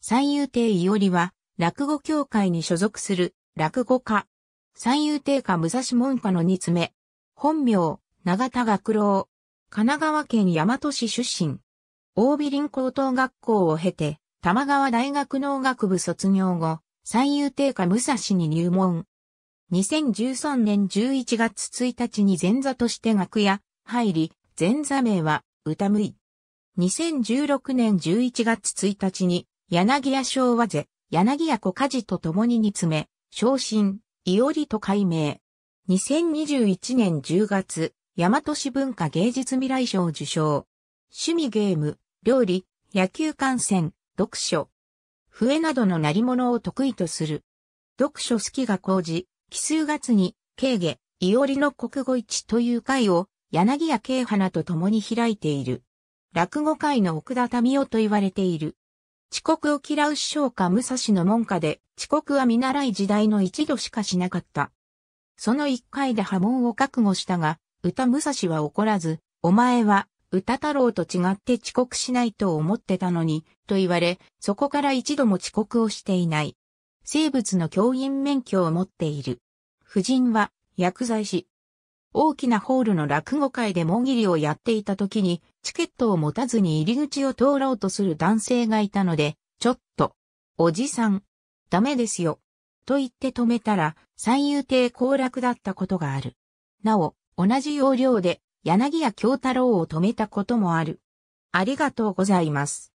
三遊亭伊織は、落語協会に所属する、落語家。三遊亭家武蔵門下の二つ目。本名、長田学郎。神奈川県大和市出身。大美林高等学校を経て、玉川大学農学部卒業後、三遊亭家武蔵に入門。2013年11月1日に前座として楽屋、入り、前座名は、歌むい。2016年11月1日に、柳屋昭和勢、柳屋小家事と共に煮詰め、昇進、いおりと改名。2021年10月、大和市文化芸術未来賞受賞。趣味ゲーム、料理、野球観戦、読書。笛などの鳴り物を得意とする。読書好きが講じ、奇数月に、慶下、いおりの国語一という会を、柳屋慶花と共に開いている。落語界の奥田民夫と言われている。遅刻を嫌う師匠か武蔵の門下で、遅刻は見習い時代の一度しかしなかった。その一回で波紋を覚悟したが、歌武蔵は怒らず、お前は、歌太郎と違って遅刻しないと思ってたのに、と言われ、そこから一度も遅刻をしていない。生物の教員免許を持っている。夫人は、薬剤師、大きなホールの落語会でもぎりをやっていた時に、チケットを持たずに入り口を通ろうとする男性がいたので、ちょっと、おじさん、ダメですよ。と言って止めたら、三遊亭行楽だったことがある。なお、同じ要領で、柳屋京太郎を止めたこともある。ありがとうございます。